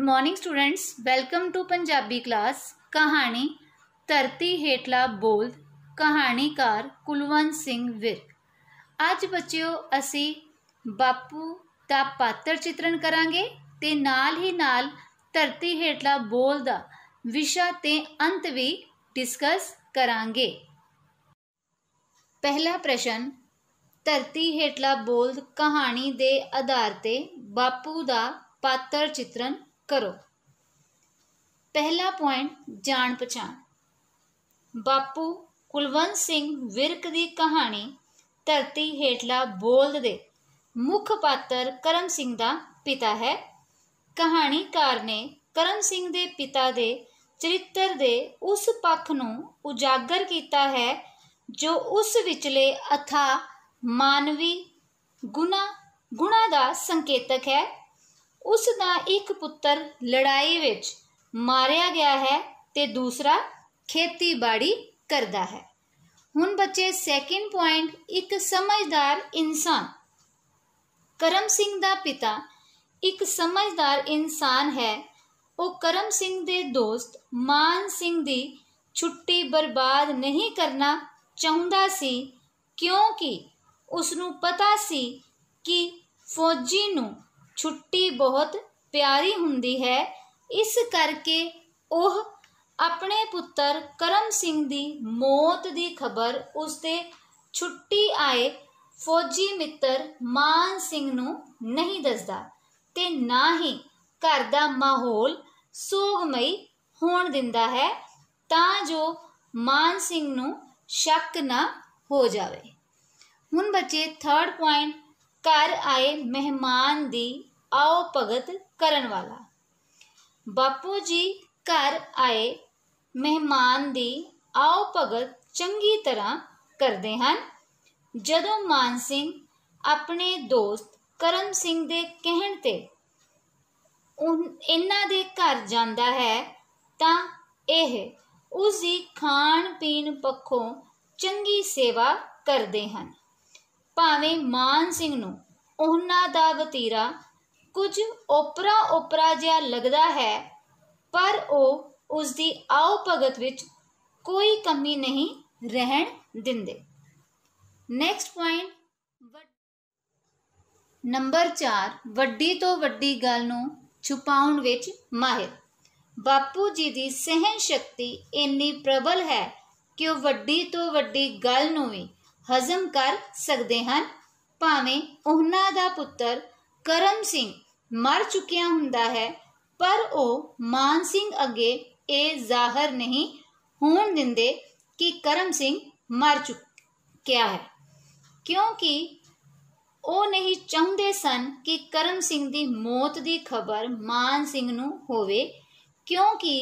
good morning students welcome to Punjabi class ਕਹਾਣੀ ਧਰਤੀ ਹੇਠਲਾ ਬੋਲ ਕਹਾਣੀਕਾਰ ਕੁਲਵੰਤ ਸਿੰਘ ਵਿਰਕ ਅੱਜ ਬੱਚਿਓ ਅਸੀਂ ਬਾਪੂ ਦਾ ਪਾਤਰ ਚਿਤਰਨ ਕਰਾਂਗੇ ਤੇ ਨਾਲ ਹੀ ਨਾਲ ਧਰਤੀ ਹੇਠਲਾ ਬੋਲ ਦਾ ਵਿਸ਼ਾ ਤੇ ਅੰਤ ਵੀ ਡਿਸਕਸ ਕਰਾਂਗੇ ਪਹਿਲਾ ਪ੍ਰਸ਼ਨ ਧਰਤੀ ਹੇਠਲਾ ਬੋਲ ਕਹਾਣੀ ਦੇ ਆਧਾਰ ਤੇ ਬਾਪੂ ਦਾ ਪਾਤਰ ਚਿਤਰਨ ਕਰੋ ਪਹਿਲਾ ਪੁਆਇੰਟ ਜਾਣ ਪਛਾਣ ਬਾਪੂ ਕੁਲਵੰਤ ਸਿੰਘ ਵਿਰਕ ਦੀ ਕਹਾਣੀ ਧਰਤੀ ਹੇਠਲਾ ਬੋਲਦ ਦੇ ਮੁੱਖ ਪਾਤਰ ਕਰਮ ਸਿੰਘ ਦਾ ਪਿਤਾ ਹੈ ਕਹਾਣੀਕਾਰ ਨੇ ਕਰਮ ਸਿੰਘ ਦੇ ਪਿਤਾ ਦੇ ਚਰਿੱਤਰ ਦੇ ਉਸ ਪੱਖ ਨੂੰ ਉਜਾਗਰ ਕੀਤਾ ਹੈ ਜੋ ਉਸ ਵਿਚਲੇ ਅਥਾ ਮਾਨਵੀ ਗੁਨਾ ਗੁਣਾ ਦਾ ਸੰਕੇਤਕ ਹੈ ਉਸ ਦਾ ਇੱਕ ਪੁੱਤਰ ਲੜਾਈ ਵਿੱਚ ਮਾਰਿਆ ਗਿਆ ਹੈ ਤੇ ਦੂਸਰਾ ਖੇਤੀਬਾੜੀ ਕਰਦਾ ਹੈ ਹੁਣ ਬੱਚੇ ਸੈਕਿੰਡ ਪੁਆਇੰਟ ਇੱਕ ਸਮਝਦਾਰ ਇਨਸਾਨ ਕਰਮ ਸਿੰਘ ਦਾ ਪਿਤਾ ਇੱਕ ਸਮਝਦਾਰ ਇਨਸਾਨ ਹੈ ਉਹ ਕਰਮ ਸਿੰਘ ਦੇ ਦੋਸਤ ਮਾਨ ਸਿੰਘ ਦੀ ਛੁੱਟੀ ਬਰਬਾਦ ਨਹੀਂ ਕਰਨਾ ਚਾਹੁੰਦਾ ਸੀ ਕਿਉਂਕਿ ਉਸ ਨੂੰ ਪਤਾ ਸੀ ਕਿ ਫੌਜੀ ਨੂੰ ਛੁੱਟੀ ਬਹੁਤ ਪਿਆਰੀ ਹੁੰਦੀ ਹੈ ਇਸ ਕਰਕੇ ਉਹ ਆਪਣੇ ਪੁੱਤਰ ਕਰਮ ਸਿੰਘ ਦੀ ਮੌਤ ਦੀ ਖਬਰ ਉਸਦੇ ਛੁੱਟੀ ਆਏ ਫੌਜੀ ਮਿੱਤਰ ਮਾਨ ਸਿੰਘ ਨੂੰ ਨਹੀਂ ਦੱਸਦਾ ਤੇ ਨਾ ਹੀ ਘਰ ਦਾ ਮਾਹੌਲ ਸੋਗਮਈ ਹੋਣ ਦਿੰਦਾ ਹੈ ਤਾਂ ਜੋ ਮਾਨ ਸਿੰਘ ਨੂੰ ਸ਼ੱਕ ਨਾ ਹੋ ਜਾਵੇ ਹੁਣ ਬੱਚੇ 3rd ਪੁਆਇੰਟ ਘਰ ਆਏ ਮਹਿਮਾਨ ਦੀ ਆਓ ਭਗਤ ਕਰਨ ਵਾਲਾ ਬਾਪੂ ਜੀ ਘਰ ਆਏ ਮਹਿਮਾਨ ਦੀ ਆਓ ਭਗਤ ਚੰਗੀ ਤਰ੍ਹਾਂ ਕਰਦੇ ਹਨ ਜਦੋਂ ਮਾਨ ਸਿੰਘ ਆਪਣੇ ਦੋਸਤ ਕਰਮ ਸਿੰਘ ਦੇ ਕਹਿਣ ਤੇ ਉਹ ਇਹਨਾਂ ਦੇ ਘਰ ਜਾਂਦਾ ਹੈ ਤਾਂ ਇਹ ਉਸ ਦੀ ਖਾਣ ਪੀਣ ਪੱਖੋਂ ਚੰਗੀ ਸੇਵਾ ਕਰਦੇ ਹਨ ਭਾਵੇਂ ਮਾਨ ਸਿੰਘ ਨੂੰ ਉਹਨਾਂ ਦਾ ਵਤੀਰਾ ਕੁਝ ਓਪਰਾ ਓਪਰਾ ਜਿਹਾ ਲੱਗਦਾ ਹੈ ਪਰ ਉਹ ਉਸ ਦੀ ਆਉ ਭਗਤ ਵਿੱਚ ਕੋਈ ਕਮੀ ਨਹੀਂ ਰਹਿਣ ਦਿੰਦੇ ਨੈਕਸਟ ਪੁਆਇੰਟ ਨੰਬਰ 4 ਵੱਡੀ ਤੋਂ ਵੱਡੀ ਗੱਲ ਨੂੰ ਛੁਪਾਉਣ ਵਿੱਚ ਮਾਹਿਰ ਬਾਪੂ ਜੀ ਦੀ ਸਹਿਨ ਸ਼ਕਤੀ ਇੰਨੀ ਪ੍ਰਬਲ ਹੈ ਕਿ ਉਹ ਵੱਡੀ ਤੋਂ ਵੱਡੀ ਗੱਲ ਨੂੰ ਵੀ ਹਜ਼ਮ ਕਰ ਸਕਦੇ ਹਨ ਭਾਵੇਂ ਉਹਨਾਂ ਦਾ ਪੁੱਤਰ ਕਰਮ ਸਿੰਘ ਮਰ ਚੁੱਕਿਆ ਹੁੰਦਾ ਹੈ ਪਰ ਉਹ ਮਾਨ ਸਿੰਘ ਅੱਗੇ ਇਹ ਜ਼ਾਹਰ ਨਹੀਂ ਹੋਣ ਦਿੰਦੇ ਕਿ ਕਰਮ ਸਿੰਘ ਮਰ ਚੁੱਕਿਆ ਹੈ ਕਿਉਂਕਿ ਉਹ ਨਹੀਂ ਚਾਹੁੰਦੇ ਸਨ ਕਿ ਕਰਮ ਸਿੰਘ ਦੀ ਮੌਤ ਦੀ ਖਬਰ ਮਾਨ ਸਿੰਘ ਨੂੰ ਹੋਵੇ ਕਿਉਂਕਿ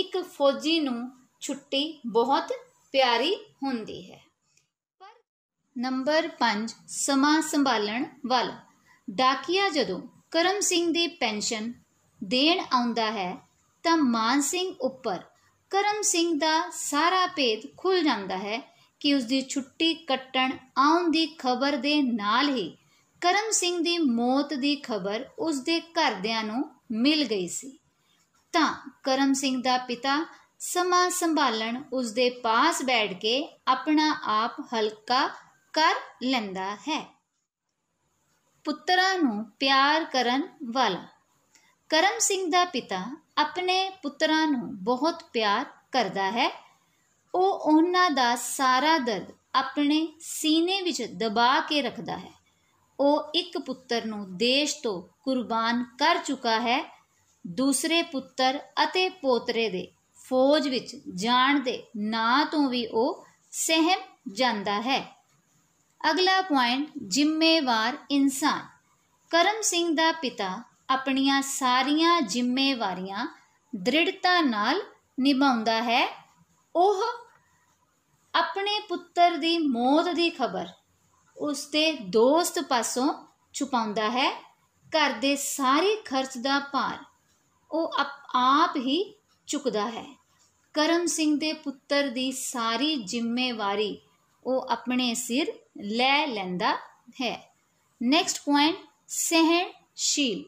ਇੱਕ ਫੌਜੀ ਨੂੰ ਛੁੱਟੀ ਬਹੁਤ ਪਿਆਰੀ ਹੁੰਦੀ ਹੈ ਪਰ ਨੰਬਰ 5 ਸਮਾਂ ਸੰਭਾਲਣ ਵਾਲਾ ਡਾਕੀਆ ਜਦੋਂ ਕਰਮ ਸਿੰਘ ਦੀ ਪੈਨਸ਼ਨ ਦੇਣ ਆਉਂਦਾ ਹੈ ਤਾਂ ਮਾਨ ਸਿੰਘ ਉੱਪਰ ਕਰਮ ਸਿੰਘ ਦਾ ਸਾਰਾ ਭੇਦ ਖੁੱਲ ਜਾਂਦਾ ਹੈ ਕਿ ਉਸ ਦੀ ਛੁੱਟੀ ਕੱਟਣ ਆਉਣ ਦੀ ਖਬਰ ਦੇ ਨਾਲ ਹੀ ਕਰਮ ਸਿੰਘ ਦੀ ਮੌਤ ਦੀ ਖਬਰ ਉਸ ਦੇ ਘਰਦਿਆਂ ਨੂੰ ਮਿਲ ਗਈ ਸੀ ਤਾਂ ਕਰਮ ਸਿੰਘ ਦਾ ਪਿਤਾ ਸਮਾਂ ਸੰਭਾਲਣ ਉਸ ਦੇ ਪਾਸ ਬੈਠ ਕੇ ਆਪਣਾ ਆਪ ਹਲਕਾ ਕਰ ਲੈਂਦਾ ਹੈ ਪੁੱਤਰਾਂ ਨੂੰ ਪਿਆਰ ਕਰਨ ਵਾਲਾ ਕਰਮ ਸਿੰਘ ਦਾ ਪਿਤਾ ਆਪਣੇ ਪੁੱਤਰਾਂ ਨੂੰ ਬਹੁਤ ਪਿਆਰ ਕਰਦਾ ਹੈ ਉਹ ਉਹਨਾਂ ਦਾ ਸਾਰਾ ਦਰਦ ਆਪਣੇ ਸੀਨੇ ਵਿੱਚ ਦਬਾ ਕੇ ਰੱਖਦਾ ਹੈ ਉਹ ਇੱਕ ਪੁੱਤਰ ਨੂੰ ਦੇਸ਼ ਤੋਂ ਕੁਰਬਾਨ ਕਰ ਚੁੱਕਾ ਹੈ ਦੂਸਰੇ ਪੁੱਤਰ ਅਤੇ ਪੋਤਰੇ ਦੇ ਫੌਜ ਵਿੱਚ ਜਾਣ ਦੇ ਨਾਂ ਤੋਂ ਵੀ ਉਹ ਸਹਿਮ ਜਾਂਦਾ ਹੈ ਅਗਲਾ ਪੁਆਇੰਟ ਜ਼ਿੰਮੇਵਾਰ ਇਨਸਾਨ ਕਰਮ ਸਿੰਘ ਦਾ ਪਿਤਾ ਆਪਣੀਆਂ ਸਾਰੀਆਂ ਜ਼ਿੰਮੇਵਾਰੀਆਂ ਦ੍ਰਿੜਤਾ ਨਾਲ ਨਿਭਾਉਂਦਾ ਹੈ ਉਹ ਆਪਣੇ ਪੁੱਤਰ ਦੀ ਮੌਤ ਦੀ ਖਬਰ ਉਸ ਦੇ ਦੋਸਤ ਪਾਸੋਂ ਛੁਪਾਉਂਦਾ ਹੈ ਘਰ ਦੇ ਸਾਰੇ ਖਰਚ ਦਾ ਭਾਰ ਉਹ ਆਪ ਹੀ ਚੁੱਕਦਾ ਹੈ ਕਰਮ ਸਿੰਘ ਦੇ ਪੁੱਤਰ ਦੀ ਸਾਰੀ ਜ਼ਿੰਮੇਵਾਰੀ ਉਹ ਆਪਣੇ ਸਿਰ ਲੈ ਲੈਂਦਾ ਹੈ ਨੈਕਸਟ ਪੁਆਇੰਟ ਸਹਿਣਸ਼ੀਲ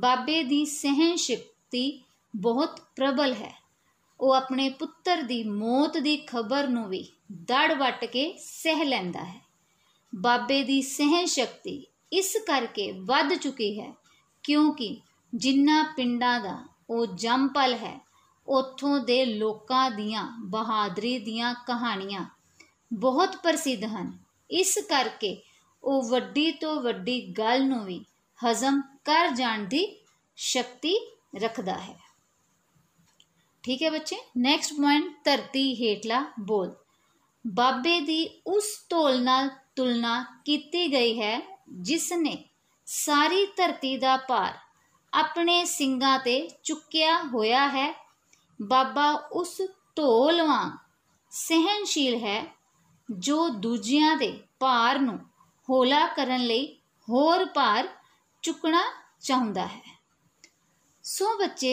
ਬਾਬੇ ਦੀ ਸਹਿਣ ਸ਼ਕਤੀ ਬਹੁਤ ਪ੍ਰਬਲ ਹੈ ਉਹ ਆਪਣੇ ਪੁੱਤਰ ਦੀ ਮੌਤ ਦੀ ਖਬਰ ਨੂੰ ਵੀ ਦੜ ਵੱਟ ਕੇ ਸਹਿ ਲੈਂਦਾ ਹੈ ਬਾਬੇ ਦੀ ਸਹਿਣ ਸ਼ਕਤੀ ਇਸ ਕਰਕੇ ਵੱਧ ਚੁੱਕੀ ਹੈ ਕਿਉਂਕਿ ਜਿੰਨਾ ਪਿੰਡਾਂ ਦਾ ਉਹ ਜੰਪਲ ਹੈ ਉੱਥੋਂ ਦੇ ਲੋਕਾਂ ਦੀਆਂ ਬਹਾਦਰੀ ਦੀਆਂ ਕਹਾਣੀਆਂ ਬਹੁਤ ਪ੍ਰਸਿੱਧ ਹਨ ਇਸ ਕਰਕੇ ਉਹ ਵੱਡੀ ਤੋਂ ਵੱਡੀ ਗੱਲ ਨੂੰ ਵੀ ਹਜ਼ਮ ਕਰ ਜਾਣ ਦੀ ਸ਼ਕਤੀ ਰੱਖਦਾ ਹੈ ਠੀਕ ਹੈ ਬੱਚੇ ਨੈਕਸਟ ਪੁਆਇੰਟ ਧਰਤੀ ਹੇਠਲਾ ਬੋਲ ਬਾਬੇ ਦੀ ਉਸ ਢੋਲ ਨਾਲ ਤੁਲਨਾ ਕੀਤੀ ਗਈ ਹੈ ਜਿਸ ਨੇ ਸਾਰੀ ਧਰਤੀ ਦਾ ਭਾਰ ਆਪਣੇ ਸਿੰਘਾਂ ਤੇ ਚੁੱਕਿਆ ਹੋਇਆ ਹੈ ਬਾਬਾ ਉਸ ਢੋਲ ਸਹਿਨਸ਼ੀਲ ਹੈ ਜੋ ਦੂਜਿਆਂ ਦੇ ਭਾਰ ਨੂੰ ਹੌਲਾ ਕਰਨ ਲਈ ਹੋਰ ਭਾਰ ਚੁੱਕਣਾ ਚਾਹੁੰਦਾ ਹੈ ਸੋ ਬੱਚੇ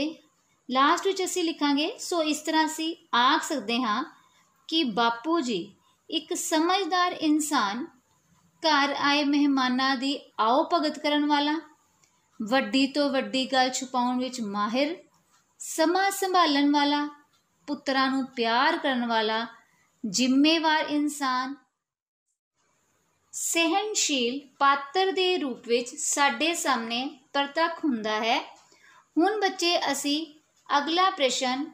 ਲਾਸਟ ਵਿੱਚ ਅਸੀਂ ਲਿਖਾਂਗੇ ਸੋ ਇਸ ਤਰ੍ਹਾਂ ਸੀ ਆਖ ਸਕਦੇ ਹਾਂ ਕਿ ਬਾਪੂ ਜੀ ਇੱਕ ਸਮਝਦਾਰ ਇਨਸਾਨ ਘਰ ਆਏ ਮਹਿਮਾਨਾਂ ਦੀ ਆਓ ਭਗਤ ਕਰਨ ਵਾਲਾ ਵੱਡੀ ਤੋਂ ਵੱਡੀ ਗੱਲ ਛੁਪਾਉਣ ਵਿੱਚ ਮਾਹਿਰ ਸਮਾਂ ਸੰਭਾਲਣ ਵਾਲਾ ਪੁੱਤਰਾਂ ਨੂੰ ਪਿਆਰ ਕਰਨ ਵਾਲਾ ਜ਼ਿੰਮੇਵਾਰ ਇਨਸਾਨ ਸਹਿਨਸ਼ੀਲ ਪਾਤਰ ਦੇ ਰੂਪ ਵਿੱਚ ਸਾਡੇ ਸਾਹਮਣੇ ਪ੍ਰਤੱਖ ਹੁੰਦਾ ਹੈ ਹੁਣ ਬੱਚੇ ਅਸੀਂ ਅਗਲਾ ਪ੍ਰਸ਼ਨ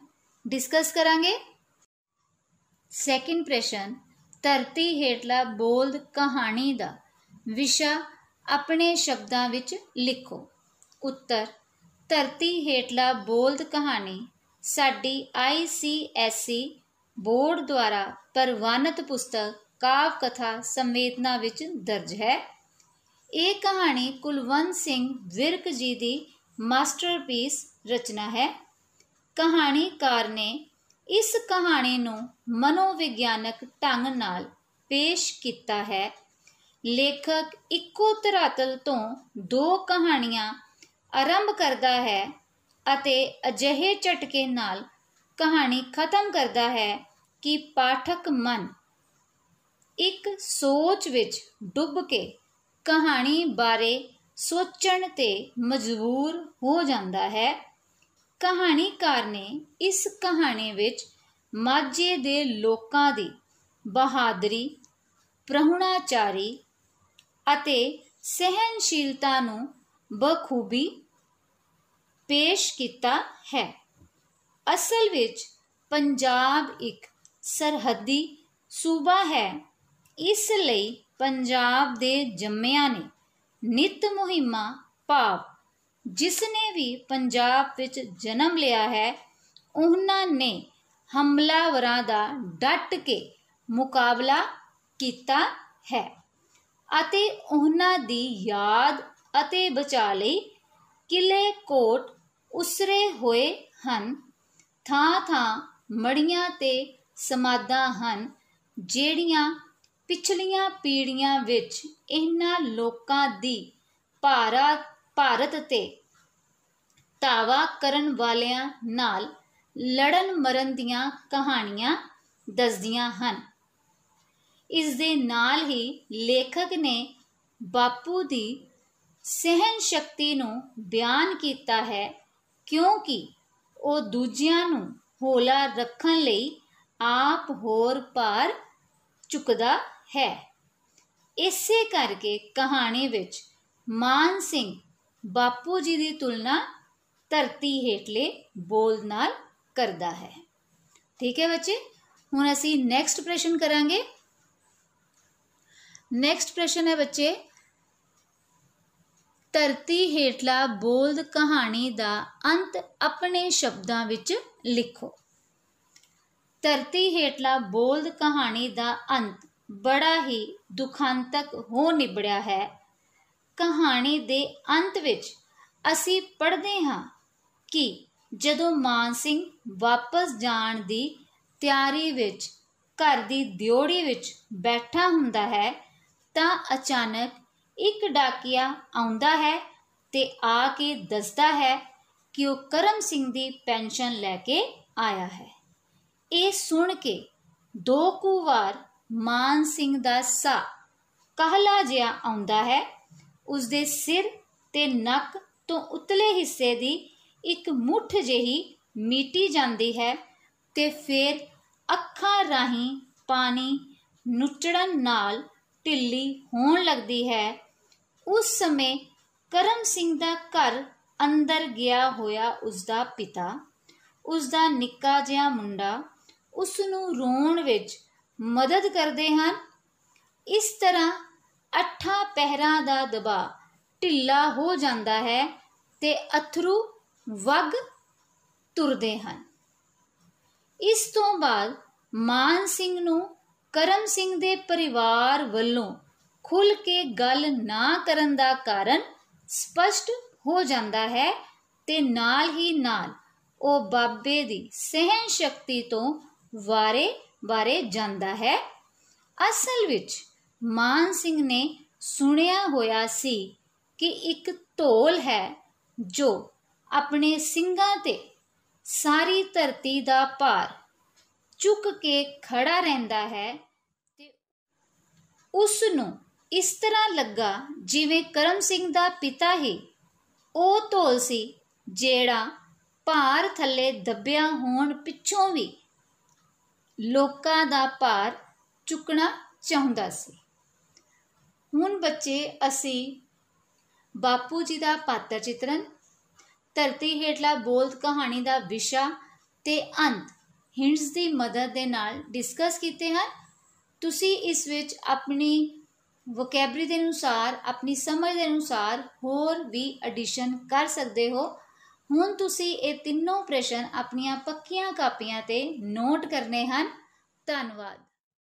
ਡਿਸਕਸ ਕਰਾਂਗੇ ਸੈਕਿੰਡ ਪ੍ਰਸ਼ਨ ਧਰਤੀ ਹੇਠਲਾ ਬੋਲਦ ਕਹਾਣੀ ਦਾ ਵਿਸ਼ਾ ਆਪਣੇ ਸ਼ਬਦਾਂ ਵਿੱਚ ਲਿਖੋ ਉੱਤਰ ਧਰਤੀ ਹੇਠਲਾ ਬੋਲਦ ਕਹਾਣੀ ਸਾਡੀ ICSE ਬੋਰਡ ਦੁਆਰਾ ਪ੍ਰਵਾਨਿਤ ਪੁਸਤਕ ਕਾਵ ਕਥਾ ਸੰਵੇਦਨਾ ਵਿੱਚ ਦਰਜ ਹੈ ਇਹ ਕਹਾਣੀ ਕੁਲਵੰਤ ਸਿੰਘ ਵਿਰਕ ਜੀ ਦੀ ਮਾਸਟਰਪੀਸ ਰਚਨਾ ਹੈ ਕਹਾਣੀਕਾਰ ਨੇ ਇਸ ਕਹਾਣੀ ਨੂੰ ਮਨੋਵਿਗਿਆਨਕ ਢੰਗ ਨਾਲ ਪੇਸ਼ ਕੀਤਾ ਹੈ ਲੇਖਕ ਇੱਕੋ ਤਰਾਤਲ ਤੋਂ ਦੋ ਕਹਾਣੀਆਂ ਆਰੰਭ ਕਰਦਾ ਹੈ ਅਤੇ ਅਜਿਹੇ ਝਟਕੇ ਨਾਲ ਕਹਾਣੀ ਖਤਮ ਕਰਦਾ ਹੈ ਕਿ ਪਾਠਕ ਮਨ ਇੱਕ ਸੋਚ ਵਿੱਚ ਡੁੱਬ ਕੇ ਕਹਾਣੀ ਬਾਰੇ ਸੋਚਣ ਤੇ ਮਜਬੂਰ ਹੋ ਜਾਂਦਾ ਹੈ ਕਹਾਣੀਕਾਰ ਨੇ ਇਸ ਕਹਾਣੀ ਵਿੱਚ ਮਾਝੇ ਦੇ ਲੋਕਾਂ ਦੀ ਬਹਾਦਰੀ ਪ੍ਰਹੁਣਾਚਾਰੀ ਅਤੇ ਸਹਿਨਸ਼ੀਲਤਾ ਨੂੰ ਬਖੂਬੀ ਪੇਸ਼ ਕੀਤਾ ਹੈ ਅਸਲ ਵਿੱਚ ਪੰਜਾਬ ਇੱਕ ਸਰਹੱਦੀ ਸੂਬਾ ਹੈ ਇਸ ਲਈ ਪੰਜਾਬ ਦੇ ਜੰਮਿਆਂ ਨੇ ਨਿਤ ਮੁਹਿੰਮਾ ਪਾਪ ਜਿਸ ਨੇ ਵੀ ਪੰਜਾਬ ਵਿੱਚ ਜਨਮ ਲਿਆ ਹੈ ਉਹਨਾਂ ਨੇ ਹਮਲਾਵਰਾਂ ਦਾ ਡਟ ਕੇ ਮੁਕਾਬਲਾ ਕੀਤਾ ਹੈ ਅਤੇ ਉਹਨਾਂ ਦੀ ਯਾਦ ਅਤੇ ਬਚਾ ਲਈ ਕਿਲੇ ਕੋਟ ਉਸਰੇ ਹੋਏ ਹਨ ਥਾਂ-ਥਾਂ ਮੜੀਆਂ ਤੇ ਸਮਾਦਾਂ ਹਨ ਜਿਹੜੀਆਂ ਪਿਛਲੀਆਂ ਪੀੜ੍ਹੀਆਂ ਵਿੱਚ ਇਹਨਾਂ ਲੋਕਾਂ ਦੀ ਭਾਰਾ ਭਾਰਤ ਤੇ ਤਾਵਾ ਕਰਨ ਵਾਲਿਆਂ ਨਾਲ ਲੜਨ ਮਰਨ ਦੀਆਂ ਕਹਾਣੀਆਂ ਦੱਸਦੀਆਂ ਹਨ ਇਸ ਦੇ ਨਾਲ ਹੀ ਲੇਖਕ ਨੇ ਬਾਪੂ ਦੀ ਸਹਿਨ ਸ਼ਕਤੀ ਨੂੰ ਬਿਆਨ ਕੀਤਾ ਹੈ ਕਿਉਂਕਿ ਉਹ ਦੂਜਿਆਂ ਨੂੰ ਹੋਲਾ ਰੱਖਣ ਲਈ ਆਪ ਹੋਰ ਪਰ ਚੁੱਕਦਾ ਹੈ ਇਸੇ ਕਰਕੇ ਕਹਾਣੀ ਵਿੱਚ ਮਾਨ ਸਿੰਘ ਬਾਪੂ ਜੀ ਦੀ ਤੁਲਨਾ ਧਰਤੀ ਹੇਠਲੇ ਬੋਲ ਨਾਲ ਕਰਦਾ ਹੈ ਠੀਕ ਹੈ ਬੱਚੇ ਹੁਣ ਅਸੀਂ ਨੈਕਸਟ ਪ੍ਰਸ਼ਨ ਕਰਾਂਗੇ ਨੈਕਸਟ ਪ੍ਰਸ਼ਨ ਹੈ ਬੱਚੇ ਧਰਤੀ ਹੇਠਲਾ ਬੋਲਦ ਕਹਾਣੀ ਦਾ ਅੰਤ ਆਪਣੇ ਸ਼ਬਦਾਂ ਵਿੱਚ ਲਿਖੋ ਧਰਤੀ ਹੇਠਲਾ ਬੋਲਦ ਕਹਾਣੀ ਦਾ ਅੰਤ ਬੜਾ ਹੀ ਦੁਖਾਂਤਕ ਹੋ ਨਿਬੜਿਆ ਹੈ ਕਹਾਣੀ ਦੇ ਅੰਤ ਵਿੱਚ ਅਸੀਂ ਪੜ੍ਹਦੇ ਹਾਂ ਕਿ ਜਦੋਂ ਮਾਨ ਸਿੰਘ ਵਾਪਸ ਜਾਣ ਦੀ ਤਿਆਰੀ ਵਿੱਚ ਘਰ ਦੀ ਦਿਉੜੀ ਵਿੱਚ ਬੈਠਾ ਹੁੰਦਾ ਹੈ ਤਾਂ ਅਚਾਨਕ ਇੱਕ ਡਾਕੀਆ ਆਉਂਦਾ ਹੈ ਤੇ ਆ ਕੇ ਦੱਸਦਾ ਹੈ ਕਿ ਉਹ ਕਰਮ ਸਿੰਘ ਦੀ ਪੈਨਸ਼ਨ ਲੈ ਕੇ ਆਇਆ ਹੈ ਇਹ ਸੁਣ ਕੇ ਦੋ ਕੁ ਵਾਰ ਮਾਨ ਸਿੰਘ ਦਾ ਸਾ ਕਹਲਾ ਜਿਹਾ ਆਉਂਦਾ ਹੈ ਉਸ ਦੇ ਸਿਰ ਤੇ ਨੱਕ ਤੋਂ ਉਤਲੇ ਹਿੱਸੇ ਦੀ ਇੱਕ ਮੁੱਠ ਜਿਹੀ ਮੀਟੀ ਜਾਂਦੀ ਹੈ ਤੇ ਫਿਰ ਅੱਖਾਂ ਰਾਹੀਂ ਪਾਣੀ ਨੁਚੜਨ ਨਾਲ ਢਿੱਲੀ ਹੋਣ ਲੱਗਦੀ ਹੈ ਉਸ ਸਮੇਂ ਕਰਮ ਸਿੰਘ ਦਾ ਘਰ ਅੰਦਰ ਗਿਆ ਹੋਇਆ ਉਸ ਦਾ ਪਿਤਾ ਉਸ ਦਾ ਨਿੱਕਾ ਜਿਹਾ ਮੁੰਡਾ ਉਸ ਨੂੰ ਰੋਣ ਵਿੱਚ ਮਦਦ ਕਰਦੇ ਹਨ ਇਸ ਤਰ੍ਹਾਂ ਅਠਾ ਪਹਿਰਾ ਦਾ ਦਬਾ ਢਿੱਲਾ ਹੋ ਜਾਂਦਾ ਹੈ ਤੇ ਅਥਰੂ ਵਗ ਤੁਰਦੇ ਹਨ ਇਸ ਤੋਂ ਬਾਅਦ ਮਾਨ ਸਿੰਘ ਨੂੰ ਕਰਮ ਸਿੰਘ ਦੇ ਪਰਿਵਾਰ ਵੱਲੋਂ ਖੁੱਲ ਕੇ ਗੱਲ ਨਾ ਕਰਨ ਦਾ ਕਾਰਨ ਸਪਸ਼ਟ ਹੋ ਜਾਂਦਾ ਹੈ ਤੇ ਨਾਲ ਹੀ ਨਾਲ ਉਹ ਬਾਬੇ ਦੀ ਸਹਿਨ ਸ਼ਕਤੀ ਤੋਂ ਵਾਰੇ ਬਾਰੇ ਜਾਂਦਾ ਹੈ ਅਸਲ ਵਿੱਚ ਮਾਨ ਸਿੰਘ ਨੇ ਸੁਣਿਆ ਹੋਇਆ ਸੀ ਕਿ ਇੱਕ ਢੋਲ ਹੈ ਜੋ ਆਪਣੇ ਸਿੰਘਾਂ ਤੇ ਸਾਰੀ ਧਰਤੀ ਦਾ ਭਾਰ ਚੁੱਕ ਕੇ ਖੜਾ ਰਹਿੰਦਾ ਹੈ ਤੇ ਉਸ ਨੂੰ ਇਸ ਤਰ੍ਹਾਂ ਲੱਗਾ ਜਿਵੇਂ ਕਰਮ ਸਿੰਘ ਦਾ ਪਿਤਾ ਹੀ ਉਹ ਢੋਲ ਸੀ ਜਿਹੜਾ ਭਾਰ ਥੱਲੇ ਦੱਬਿਆ ਹੋਣ ਪਿੱਛੋਂ ਵੀ ਲੋਕਾਂ ਦਾ ਭਾਰ ਚੁੱਕਣਾ ਚਾਹੁੰਦਾ ਸੀ ਹੁਣ ਬੱਚੇ ਅਸੀਂ ਬਾਪੂ ਜੀ ਦਾ ਪਾਤਰ ਚਿਤਰਨ ਧਰਤੀ ਹੇਠਲਾ ਬੋਲਤ ਕਹਾਣੀ ਦਾ ਵਿਸ਼ਾ ਤੇ ਅੰਤ ਹਿੰਟਸ ਦੀ ਮਦਦ ਦੇ ਨਾਲ ਡਿਸਕਸ ਕੀਤੇ ਹਨ ਤੁਸੀਂ ਇਸ ਵਿੱਚ ਆਪਣੀ ਵੋਕੈਬਰੀ ਦੇ ਅਨੁਸਾਰ ਆਪਣੀ ਸਮਝ ਦੇ ਅਨੁਸਾਰ ਹੋਰ ਵੀ ਐਡੀਸ਼ਨ ਕਰ ਸਕਦੇ ਹੋ ਹੁਣ ਤੁਸੀਂ ਇਹ ਤਿੰਨੋਂ ਪ੍ਰਸ਼ਨ ਆਪਣੀਆਂ ਪੱਕੀਆਂ ਕਾਪੀਆਂ ਤੇ ਨੋਟ ਕਰਨੇ ਹਨ ਧੰਨਵਾਦ